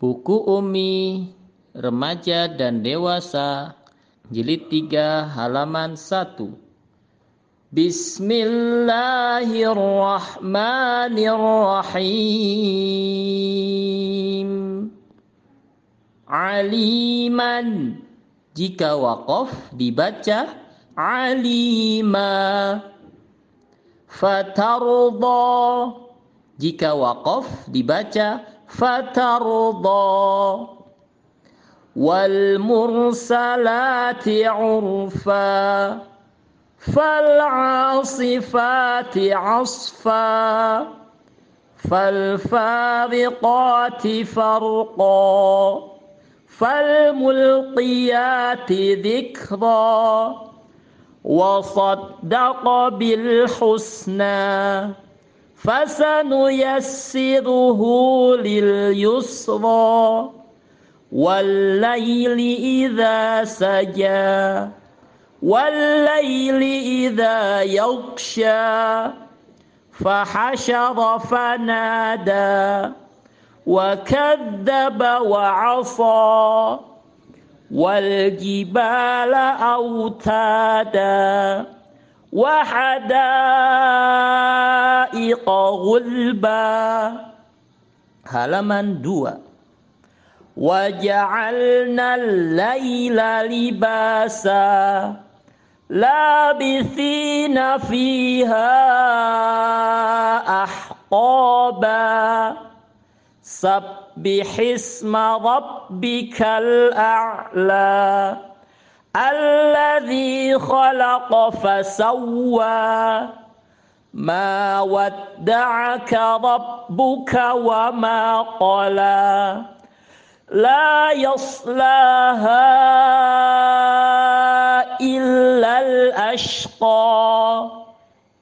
Buku Umi, Remaja dan Dewasa, Jilid 3, halaman 1. Bismillahirrahmanirrahim. Aliman. Jika Wakaf dibaca alima. Fatarudha. Jika Wakaf dibaca فترضى والمرسلات عرفا فالعاصفات عصفا فالفارقات فرقا فالملقيات ذكرا وصدق بالحسنى فسنيسره لليسرى والليل إذا سجى والليل إذا يغشى فحشر فنادى وكذب وعصى والجبال أوتادا وحدائق lahiqa ghulba halaman 2 waja'alna al-laila libasa labithina fiha ahqaba Sabbihisma rabbikal a'la Alladhi khalaqa fasawwa ما ودعك ربك وما قلى لا يصلاها إلا الأشقى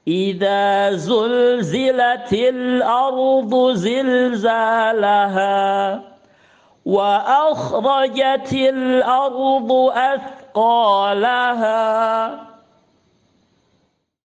إذا زلزلت الأرض زلزالها وأخرجت الأرض أثقالها